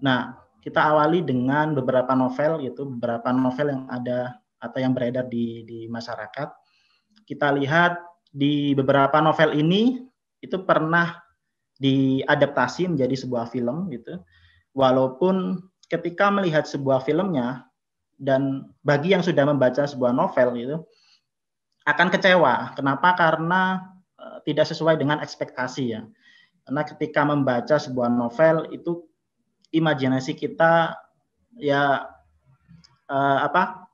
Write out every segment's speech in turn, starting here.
Nah, kita awali dengan beberapa novel gitu, beberapa novel yang ada atau yang beredar di di masyarakat. Kita lihat di beberapa novel ini itu pernah diadaptasi menjadi sebuah film gitu. Walaupun ketika melihat sebuah filmnya dan bagi yang sudah membaca sebuah novel gitu akan kecewa. Kenapa? Karena eh, tidak sesuai dengan ekspektasi ya. Karena ketika membaca sebuah novel itu imajinasi kita ya uh, apa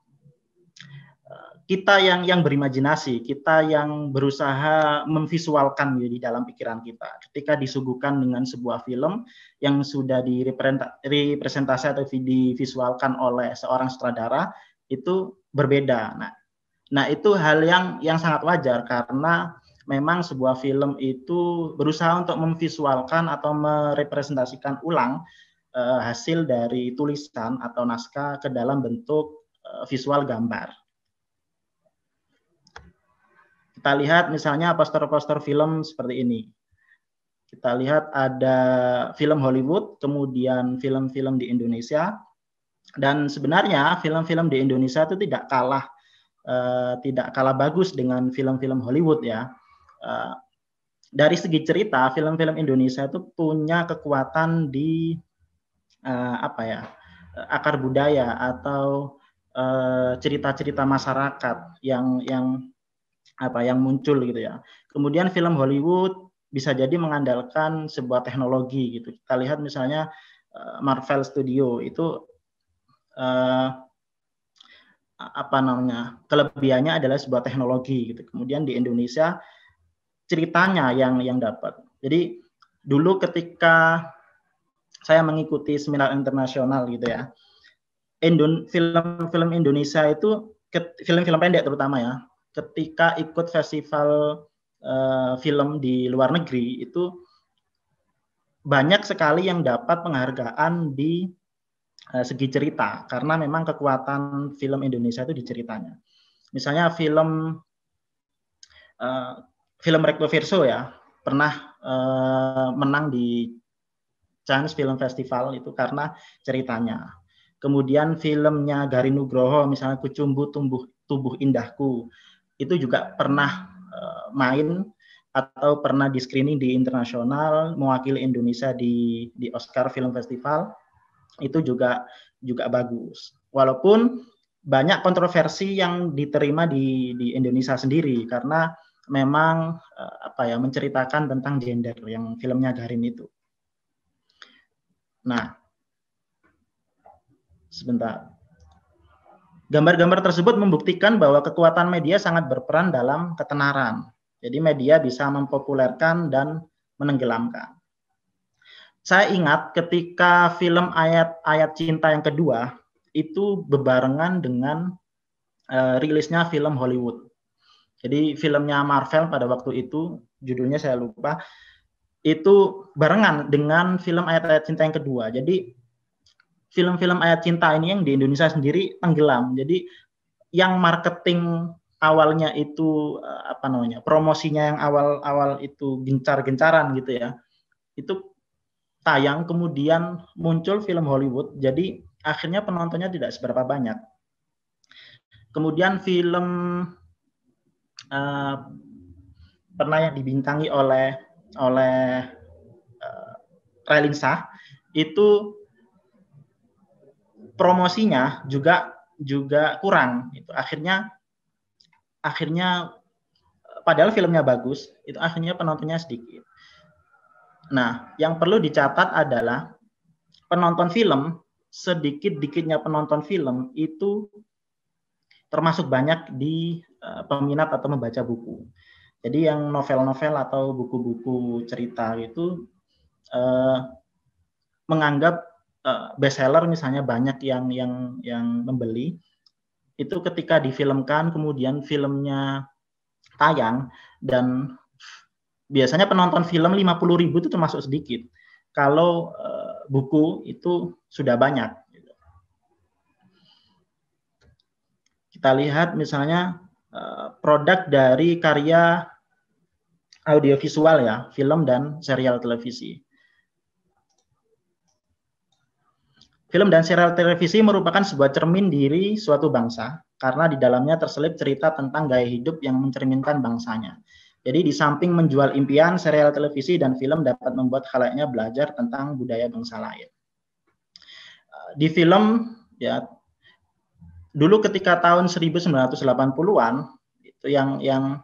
kita yang yang berimajinasi, kita yang berusaha memvisualkan ya di dalam pikiran kita. Ketika disuguhkan dengan sebuah film yang sudah direpresentasi atau divisualkan oleh seorang sutradara, itu berbeda. Nah, nah itu hal yang yang sangat wajar karena memang sebuah film itu berusaha untuk memvisualkan atau merepresentasikan ulang uh, hasil dari tulisan atau naskah ke dalam bentuk uh, visual gambar. Kita lihat misalnya poster-poster film seperti ini. Kita lihat ada film Hollywood, kemudian film-film di Indonesia. Dan sebenarnya film-film di Indonesia itu tidak kalah uh, tidak kalah bagus dengan film-film Hollywood ya. Uh, dari segi cerita, film-film Indonesia itu punya kekuatan di uh, apa ya akar budaya atau eh, cerita-cerita uh, masyarakat yang yang apa yang muncul gitu ya. Kemudian film Hollywood bisa jadi mengandalkan sebuah teknologi gitu. Kita lihat misalnya uh, Marvel Studio itu uh, apa namanya kelebihannya adalah sebuah teknologi gitu. Kemudian di Indonesia ceritanya yang yang dapat. Jadi dulu ketika saya mengikuti seminar internasional gitu ya. Indon, film-film Indonesia itu film-film pendek terutama ya. Ketika ikut festival uh, film di luar negeri itu banyak sekali yang dapat penghargaan di uh, segi cerita karena memang kekuatan film Indonesia itu di ceritanya. Misalnya film uh, film Recto Verso ya pernah uh, menang di Cannes Film Festival itu karena ceritanya. Kemudian filmnya Gari Nugroho misalnya Kucumbu Tumbuh Tubuh Indahku itu juga pernah eh, main atau pernah di screening di internasional mewakili Indonesia di di Oscar Film Festival itu juga juga bagus walaupun banyak kontroversi yang diterima di di Indonesia sendiri karena memang eh, apa ya menceritakan tentang gender yang filmnya Garin itu Nah, sebentar. Gambar-gambar tersebut membuktikan bahwa kekuatan media sangat berperan dalam ketenaran. Jadi media bisa mempopulerkan dan menenggelamkan. Saya ingat ketika film ayat-ayat cinta yang kedua itu bebarengan dengan uh, rilisnya film Hollywood. Jadi filmnya Marvel pada waktu itu judulnya saya lupa itu barengan dengan film ayat-ayat cinta yang kedua. Jadi film-film ayat cinta ini yang di Indonesia sendiri tenggelam. Jadi yang marketing awalnya itu eh, apa namanya promosinya yang awal-awal itu gencar-gencaran gitu ya itu tayang kemudian muncul film Hollywood jadi akhirnya penontonnya tidak seberapa banyak kemudian film uh, pernah yang dibintangi oleh oleh uh, eh, sah itu promosinya juga juga kurang itu akhirnya akhirnya eh, padahal filmnya bagus itu akhirnya penontonnya sedikit nah yang perlu dicatat adalah penonton film sedikit dikitnya penonton film itu termasuk banyak di uh, peminat atau membaca buku jadi yang novel-novel atau buku-buku cerita itu eh, menganggap eh, bestseller misalnya banyak yang yang yang membeli itu ketika difilmkan kemudian filmnya tayang dan biasanya penonton film 50 ribu itu termasuk sedikit. Kalau eh, buku itu sudah banyak. Gitu. Kita lihat misalnya Eh, produk dari karya audiovisual ya, film dan serial televisi. Film dan serial televisi merupakan sebuah cermin diri suatu bangsa karena di dalamnya terselip cerita tentang gaya hidup yang mencerminkan bangsanya. Jadi di samping menjual impian, serial televisi dan film dapat membuat khalainya belajar tentang budaya bangsa lain. Eh, di film ya dulu ketika tahun 1980-an itu yang yang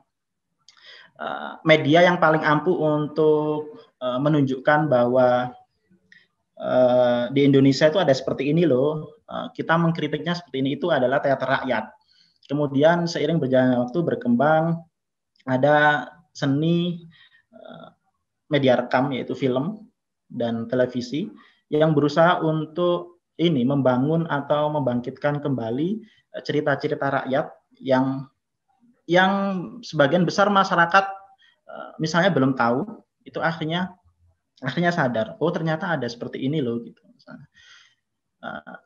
uh, media yang paling ampuh untuk uh, menunjukkan bahwa uh, di Indonesia itu ada seperti ini loh. Uh, kita mengkritiknya seperti ini itu adalah teater rakyat. Kemudian seiring berjalannya waktu berkembang ada seni uh, media rekam yaitu film dan televisi yang berusaha untuk ini membangun atau membangkitkan kembali eh, cerita-cerita rakyat yang yang sebagian besar masyarakat eh, misalnya belum tahu itu akhirnya akhirnya sadar oh ternyata ada seperti ini loh gitu misalnya. Eh,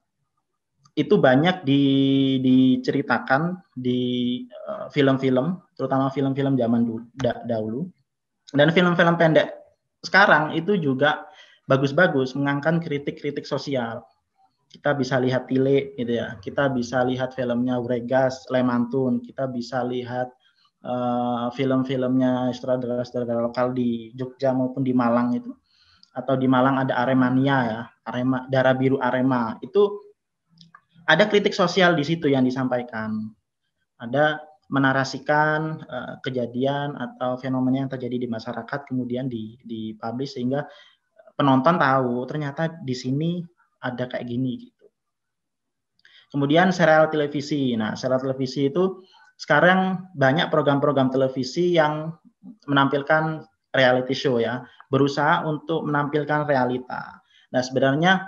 itu banyak di, diceritakan di film-film terutama film-film zaman dahulu dan film-film pendek sekarang itu juga bagus-bagus mengangkat kritik-kritik sosial kita bisa lihat Tile gitu ya kita bisa lihat filmnya uregas Lemantun kita bisa lihat uh, film-filmnya sutradara-sutradara lokal di Jogja maupun di Malang itu atau di Malang ada Aremania ya Arema darah biru Arema itu ada kritik sosial di situ yang disampaikan ada menarasikan uh, kejadian atau fenomena yang terjadi di masyarakat kemudian di di publish sehingga penonton tahu ternyata di sini ada kayak gini gitu. Kemudian serial televisi. Nah, serial televisi itu sekarang banyak program-program televisi yang menampilkan reality show ya, berusaha untuk menampilkan realita. Nah, sebenarnya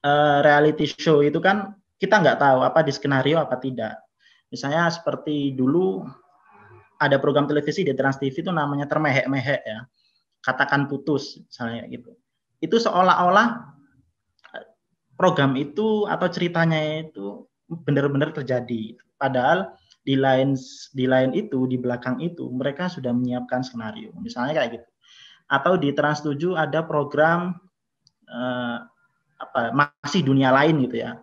eh, reality show itu kan kita nggak tahu apa di skenario apa tidak. Misalnya seperti dulu ada program televisi di Trans TV itu namanya termehek-mehek ya. Katakan putus misalnya gitu. Itu seolah-olah program itu atau ceritanya itu benar-benar terjadi. Padahal di lain di lain itu di belakang itu mereka sudah menyiapkan skenario. Misalnya kayak gitu. Atau di Trans 7 ada program eh, apa masih dunia lain gitu ya.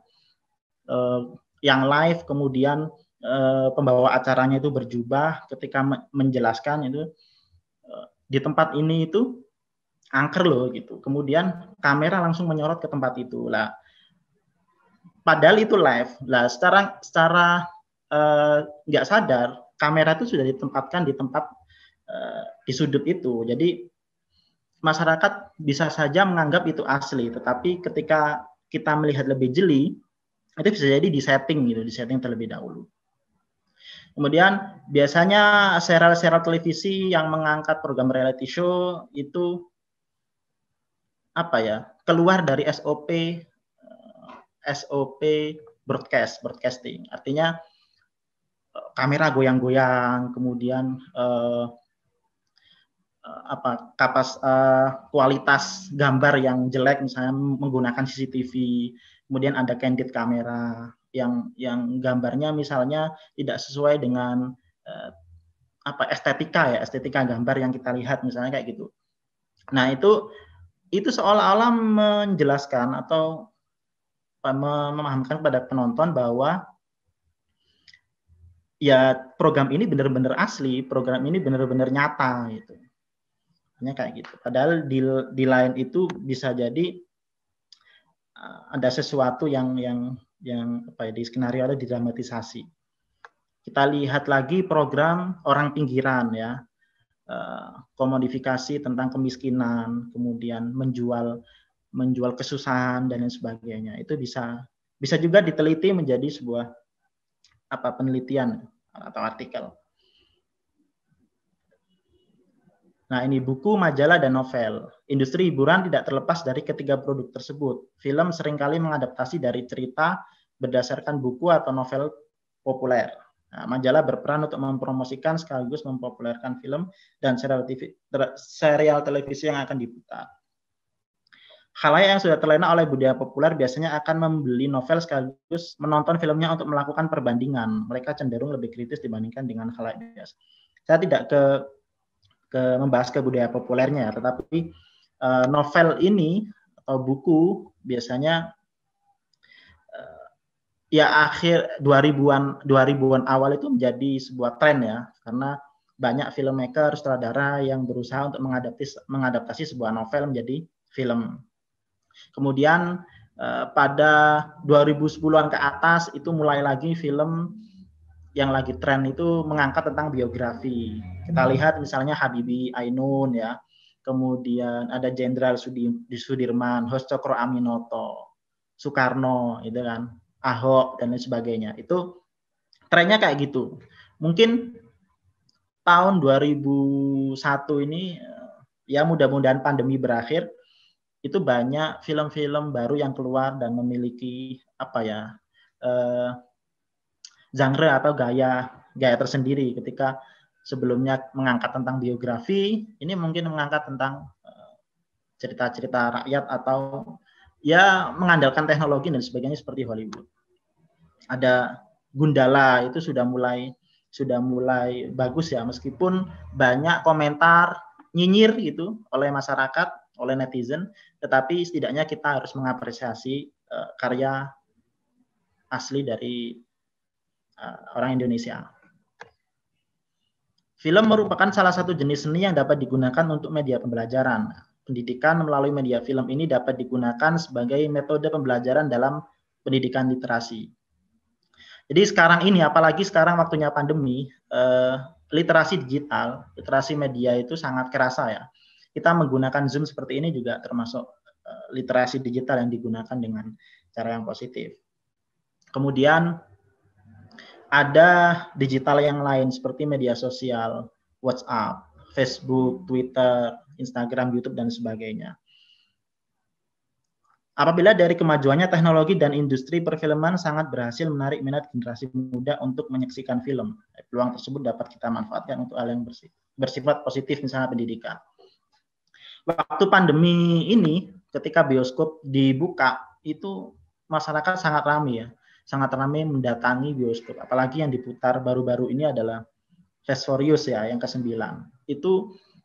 Eh, yang live kemudian eh, pembawa acaranya itu berjubah ketika menjelaskan itu eh, di tempat ini itu angker loh gitu. Kemudian kamera langsung menyorot ke tempat itu. Lah padahal itu live. Lah secara secara eh, nggak uh, sadar kamera itu sudah ditempatkan di tempat uh, di sudut itu. Jadi masyarakat bisa saja menganggap itu asli, tetapi ketika kita melihat lebih jeli, itu bisa jadi di setting gitu, di setting terlebih dahulu. Kemudian biasanya serial-serial televisi yang mengangkat program reality show itu apa ya keluar dari SOP SOP broadcast broadcasting. Artinya eh, kamera goyang-goyang, kemudian eh, eh, apa kapas eh, kualitas gambar yang jelek misalnya menggunakan CCTV, kemudian ada candid kamera yang yang gambarnya misalnya tidak sesuai dengan eh, apa estetika ya, estetika gambar yang kita lihat misalnya kayak gitu. Nah, itu itu seolah-olah menjelaskan atau memahamkan kepada penonton bahwa ya program ini benar-benar asli, program ini benar-benar nyata gitu. Hanya kayak gitu. Padahal di di lain itu bisa jadi eh, ada sesuatu yang yang yang apa ya di skenario ada didramatisasi. Kita lihat lagi program orang pinggiran ya eh, komodifikasi tentang kemiskinan, kemudian menjual menjual kesusahan dan lain sebagainya itu bisa bisa juga diteliti menjadi sebuah apa penelitian atau artikel. Nah, ini buku, majalah, dan novel. Industri hiburan tidak terlepas dari ketiga produk tersebut. Film seringkali mengadaptasi dari cerita berdasarkan buku atau novel populer. Nah, majalah berperan untuk mempromosikan sekaligus mempopulerkan film dan serial, TV, serial televisi yang akan diputar. Halayak yang sudah terlena oleh budaya populer biasanya akan membeli novel sekaligus menonton filmnya untuk melakukan perbandingan. Mereka cenderung lebih kritis dibandingkan dengan halayak biasa. Saya tidak ke, ke membahas ke budaya populernya, ya, tetapi uh, novel ini atau buku biasanya uh, ya akhir 2000-an 2000-an awal itu menjadi sebuah tren ya karena banyak filmmaker sutradara yang berusaha untuk mengadaptasi mengadaptasi sebuah novel menjadi film Kemudian eh, pada 2010-an ke atas itu mulai lagi film yang lagi tren itu mengangkat tentang biografi. Kita hmm. lihat misalnya Habibi Ainun ya. Kemudian ada Jenderal Sudirman, Hostokro Aminoto, Soekarno itu kan, Ahok dan lain sebagainya. Itu trennya kayak gitu. Mungkin tahun 2001 ini ya mudah-mudahan pandemi berakhir itu banyak film-film baru yang keluar dan memiliki apa ya eh, genre atau gaya gaya tersendiri ketika sebelumnya mengangkat tentang biografi ini mungkin mengangkat tentang eh, cerita-cerita rakyat atau ya mengandalkan teknologi dan sebagainya seperti Hollywood ada Gundala itu sudah mulai sudah mulai bagus ya meskipun banyak komentar nyinyir gitu oleh masyarakat oleh netizen, tetapi setidaknya kita harus mengapresiasi uh, karya asli dari uh, orang Indonesia. Film merupakan salah satu jenis seni yang dapat digunakan untuk media pembelajaran. Pendidikan melalui media film ini dapat digunakan sebagai metode pembelajaran dalam pendidikan literasi. Jadi sekarang ini, apalagi sekarang waktunya pandemi, eh, literasi digital, literasi media itu sangat kerasa ya kita menggunakan Zoom seperti ini juga termasuk eh, literasi digital yang digunakan dengan cara yang positif. Kemudian ada digital yang lain seperti media sosial, WhatsApp, Facebook, Twitter, Instagram, YouTube dan sebagainya. Apabila dari kemajuannya teknologi dan industri perfilman sangat berhasil menarik minat generasi muda untuk menyaksikan film. Peluang tersebut dapat kita manfaatkan untuk hal yang bersifat positif misalnya pendidikan waktu pandemi ini ketika bioskop dibuka itu masyarakat sangat ramai ya sangat ramai mendatangi bioskop apalagi yang diputar baru-baru ini adalah Fast ya yang ke-9 itu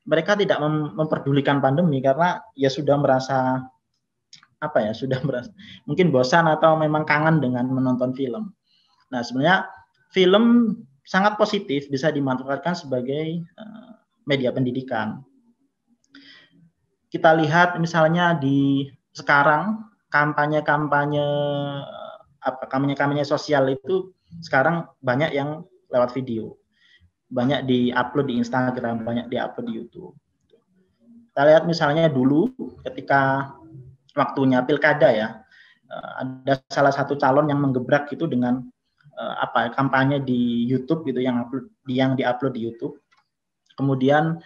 mereka tidak mem memperdulikan pandemi karena ya sudah merasa apa ya sudah merasa mungkin bosan atau memang kangen dengan menonton film. Nah sebenarnya film sangat positif bisa dimanfaatkan sebagai uh, media pendidikan kita lihat misalnya di sekarang kampanye-kampanye apa kampanye-kampanye sosial itu sekarang banyak yang lewat video. Banyak di-upload di Instagram, banyak di-upload di YouTube. Kita lihat misalnya dulu ketika waktunya pilkada ya, eh, ada salah satu calon yang menggebrak gitu dengan eh, apa kampanye di YouTube gitu yang upload yang diupload di YouTube. Kemudian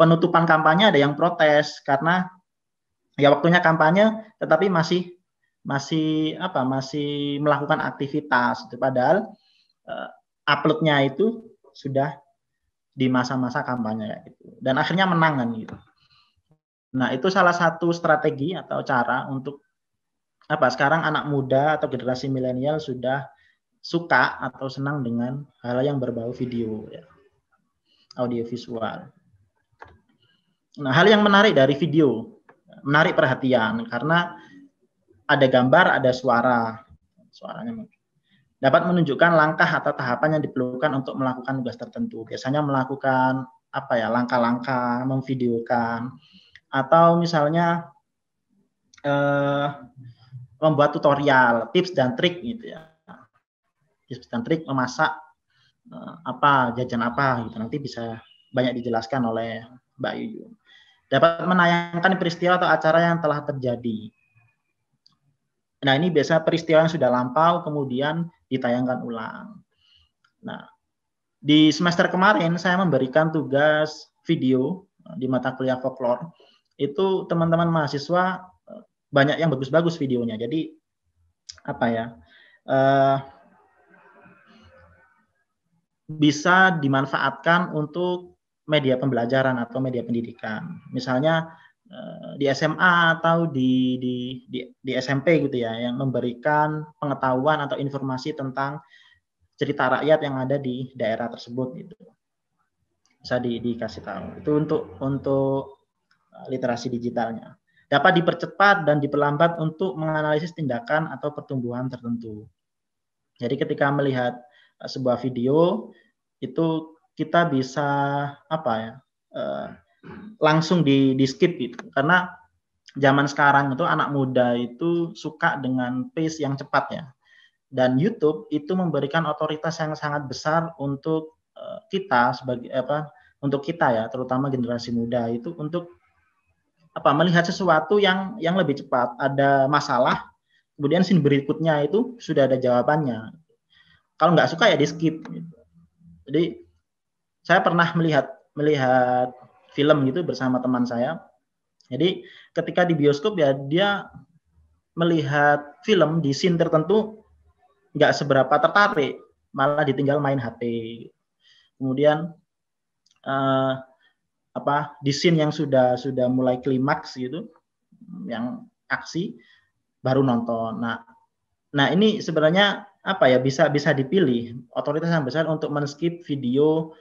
penutupan kampanye ada yang protes karena ya waktunya kampanye tetapi masih masih apa masih melakukan aktivitas gitu. padahal uh, uploadnya itu sudah di masa-masa kampanye ya gitu. Dan akhirnya menang kan gitu. Nah, itu salah satu strategi atau cara untuk apa? Sekarang anak muda atau generasi milenial sudah suka atau senang dengan hal yang berbau video ya. Audio visual. Nah, hal yang menarik dari video menarik perhatian karena ada gambar, ada suara. Suaranya dapat menunjukkan langkah atau tahapan yang diperlukan untuk melakukan tugas tertentu. Biasanya melakukan apa ya, langkah-langkah, memvideokan atau misalnya eh, membuat tutorial, tips dan trik gitu ya. Tips dan trik memasak eh, apa, jajan apa gitu. Nanti bisa banyak dijelaskan oleh Mbak Yuyun dapat menayangkan peristiwa atau acara yang telah terjadi. Nah, ini biasanya peristiwa yang sudah lampau kemudian ditayangkan ulang. Nah, di semester kemarin saya memberikan tugas video eh, di mata kuliah folklore. Itu teman-teman mahasiswa eh, banyak yang bagus-bagus videonya. Jadi apa ya? Eh, bisa dimanfaatkan untuk media pembelajaran atau media pendidikan. Misalnya eh, di SMA atau di, di di di SMP gitu ya yang memberikan pengetahuan atau informasi tentang cerita rakyat yang ada di daerah tersebut gitu bisa di, dikasih tahu itu untuk untuk eh, literasi digitalnya dapat dipercepat dan diperlambat untuk menganalisis tindakan atau pertumbuhan tertentu jadi ketika melihat eh, sebuah video itu kita bisa apa ya uh, langsung di, di skip gitu karena zaman sekarang itu anak muda itu suka dengan pace yang cepat ya dan YouTube itu memberikan otoritas yang sangat besar untuk uh, kita sebagai apa untuk kita ya terutama generasi muda itu untuk apa melihat sesuatu yang yang lebih cepat ada masalah kemudian scene berikutnya itu sudah ada jawabannya kalau nggak suka ya di skip gitu. jadi saya pernah melihat melihat film gitu bersama teman saya. Jadi ketika di bioskop ya dia melihat film di scene tertentu nggak seberapa tertarik, malah ditinggal main HP. Kemudian uh, apa di scene yang sudah sudah mulai klimaks gitu, yang aksi baru nonton. Nah, nah ini sebenarnya apa ya bisa bisa dipilih otoritas yang besar untuk men-skip video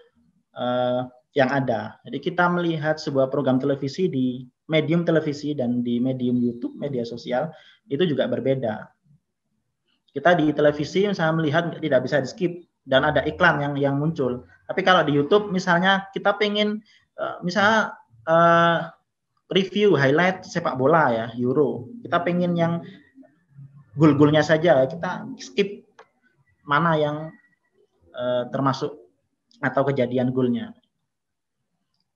uh, yang ada. Jadi kita melihat sebuah program televisi di medium televisi dan di medium YouTube, media sosial itu juga berbeda. Kita di televisi misalnya melihat tidak bisa di skip dan ada iklan yang yang muncul. Tapi kalau di YouTube misalnya kita pengen uh, misalnya uh, review highlight sepak bola ya Euro, kita pengen yang gul-gulnya saja kita skip mana yang uh, termasuk atau kejadian goalnya.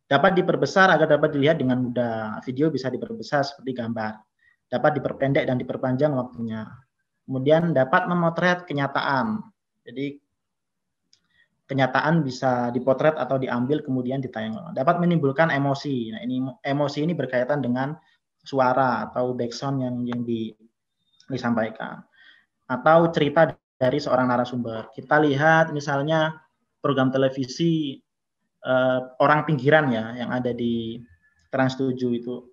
Dapat diperbesar agar dapat dilihat dengan mudah. Video bisa diperbesar seperti gambar. Dapat diperpendek dan diperpanjang waktunya. Kemudian dapat memotret kenyataan. Jadi kenyataan bisa dipotret atau diambil kemudian ditayangkan. Dapat menimbulkan emosi. Nah, ini emosi ini berkaitan dengan suara atau background yang yang di, disampaikan atau cerita dari seorang narasumber. Kita lihat misalnya program televisi uh, orang pinggiran ya yang ada di Trans 7 itu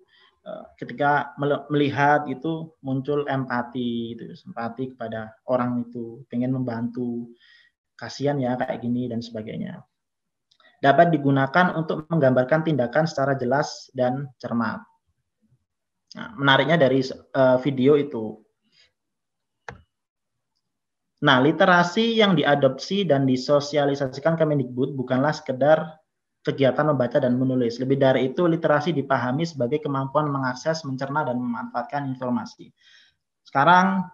uh, ketika melihat itu muncul empati itu empati kepada orang itu pengen membantu kasihan ya kayak gini dan sebagainya dapat digunakan untuk menggambarkan tindakan secara jelas dan cermat. Nah, menariknya dari uh, video itu Nah, literasi yang diadopsi dan disosialisasikan ke Mendikbud bukanlah sekedar kegiatan membaca dan menulis. Lebih dari itu, literasi dipahami sebagai kemampuan mengakses, mencerna, dan memanfaatkan informasi. Sekarang,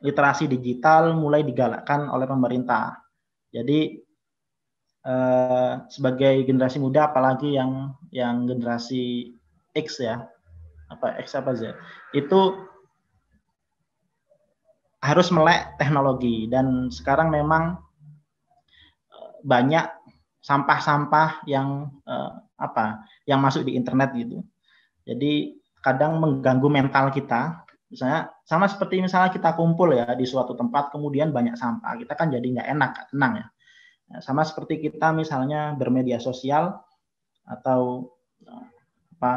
literasi digital mulai digalakkan oleh pemerintah. Jadi, eh, sebagai generasi muda, apalagi yang yang generasi X ya, apa X apa Z, itu harus melek teknologi dan sekarang memang eh, banyak sampah-sampah yang uh, apa yang masuk di internet gitu. Jadi kadang mengganggu mental kita. Misalnya sama seperti misalnya kita kumpul ya di suatu tempat kemudian banyak sampah, kita kan jadi nggak enak, tenang ya. Nah, sama seperti kita misalnya bermedia sosial atau eh, apa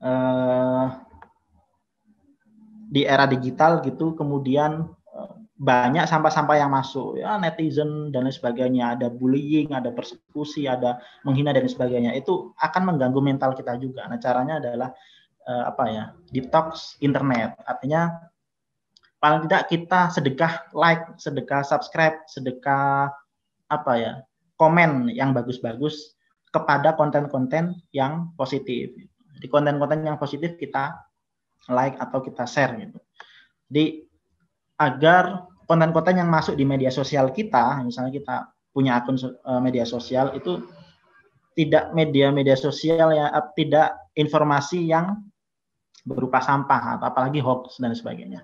uh, di era digital gitu kemudian eh, banyak sampah-sampah yang masuk ya netizen dan lain sebagainya ada bullying ada persekusi ada menghina dan lain sebagainya itu akan mengganggu mental kita juga nah caranya adalah eh, apa ya detox internet artinya paling tidak kita sedekah like sedekah subscribe sedekah apa ya komen yang bagus-bagus kepada konten-konten yang positif di konten-konten yang positif kita like atau kita share gitu. Jadi agar konten-konten yang masuk di media sosial kita, misalnya kita punya akun eh, media sosial itu tidak media-media sosial ya eh, tidak informasi yang berupa sampah atau apalagi hoax dan sebagainya.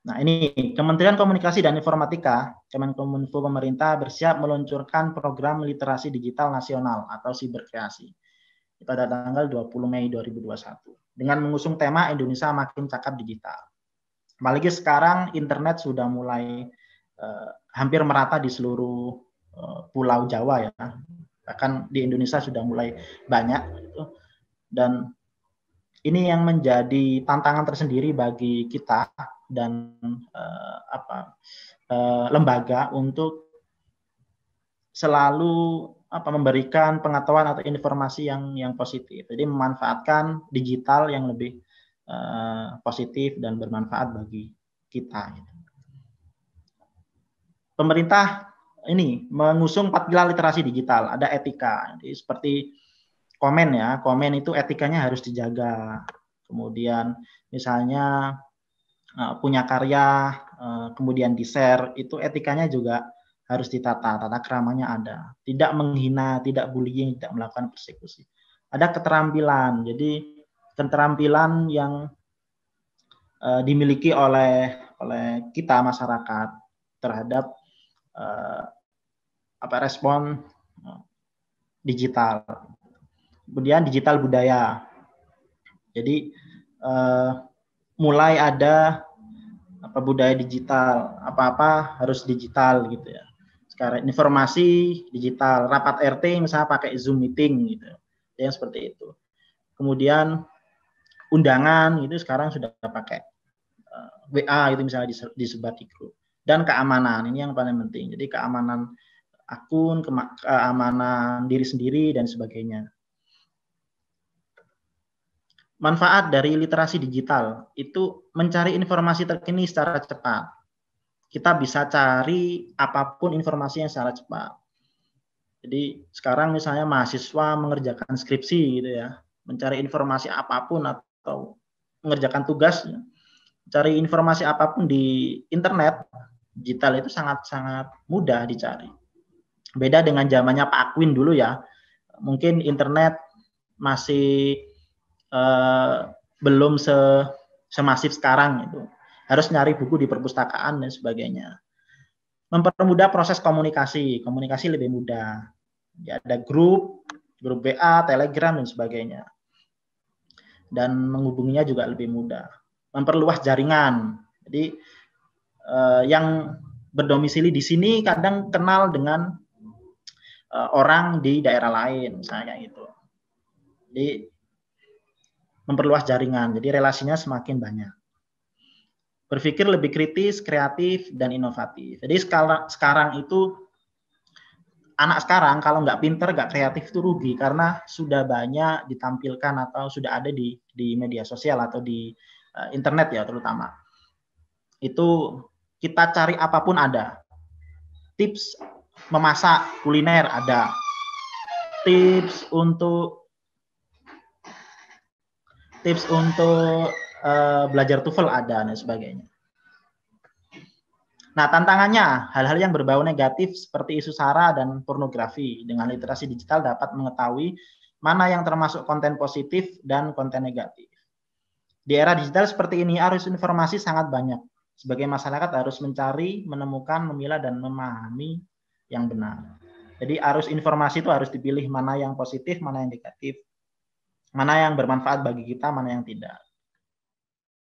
Nah, ini Kementerian Komunikasi dan Informatika, Kemenkominfo pemerintah bersiap meluncurkan program literasi digital nasional atau siberkreasi. Pada tanggal 20 Mei 2021 dengan mengusung tema Indonesia makin cakap digital. Apalagi sekarang internet sudah mulai eh, hampir merata di seluruh eh, pulau Jawa ya. Bahkan di Indonesia sudah mulai banyak gitu. Dan ini yang menjadi tantangan tersendiri bagi kita dan eh, apa eh, lembaga untuk selalu apa memberikan pengetahuan atau informasi yang yang positif. Jadi memanfaatkan digital yang lebih uh, positif dan bermanfaat bagi kita. Gitu. Pemerintah ini mengusung empat pilar literasi digital. Ada etika, jadi seperti komen ya, komen itu etikanya harus dijaga. Kemudian misalnya eh, punya karya, eh, kemudian di share, itu etikanya juga harus ditata. Tata keramanya ada. Tidak menghina, tidak bullying, tidak melakukan persekusi. Ada keterampilan. Jadi keterampilan yang uh, dimiliki oleh oleh kita masyarakat terhadap uh, apa respon eh, digital. Kemudian digital budaya. Jadi uh, mulai ada apa budaya digital, apa-apa harus digital gitu ya sekarang informasi digital rapat RT misalnya pakai Zoom meeting gitu yang seperti itu kemudian undangan itu sekarang sudah pakai uh, eh, WA itu misalnya disebar di grup dan keamanan ini yang paling penting jadi keamanan akun keamanan diri sendiri dan sebagainya manfaat dari literasi digital itu mencari informasi terkini secara cepat kita bisa cari apapun informasi yang secara cepat. Jadi sekarang misalnya mahasiswa mengerjakan skripsi gitu ya, mencari informasi apapun atau mengerjakan tugas, cari informasi apapun di internet digital itu sangat-sangat mudah dicari. Beda dengan zamannya Pak Akwin dulu ya, mungkin internet masih eh, belum se semasif sekarang itu harus nyari buku di perpustakaan dan sebagainya. Mempermudah proses komunikasi, komunikasi lebih mudah. Ya, ada grup, grup WA, Telegram dan sebagainya. Dan menghubunginya juga lebih mudah. Memperluas jaringan. Jadi eh, yang berdomisili di sini kadang kenal dengan eh, orang di daerah lain, misalnya itu. Jadi memperluas jaringan. Jadi relasinya semakin banyak berpikir lebih kritis, kreatif, dan inovatif. Jadi sekarang sekarang itu anak sekarang kalau nggak pinter, nggak kreatif itu rugi karena sudah banyak ditampilkan atau sudah ada di di media sosial atau di uh, internet ya terutama. Itu kita cari apapun ada. Tips memasak kuliner ada. Tips untuk tips untuk Eh, belajar TOEFL ada dan sebagainya. Nah, tantangannya hal-hal yang berbau negatif seperti isu sara dan pornografi dengan literasi digital dapat mengetahui mana yang termasuk konten positif dan konten negatif. Di era digital seperti ini arus informasi sangat banyak. Sebagai masyarakat harus mencari, menemukan, memilah dan memahami yang benar. Jadi arus informasi itu harus dipilih mana yang positif, mana yang negatif, mana yang bermanfaat bagi kita, mana yang tidak.